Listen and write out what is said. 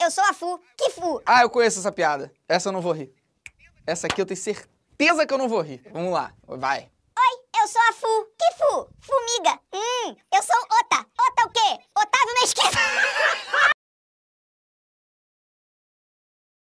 eu sou a Fu. Que Fu? Ah, eu conheço essa piada. Essa eu não vou rir. Essa aqui eu tenho certeza que eu não vou rir. Vamos lá, vai.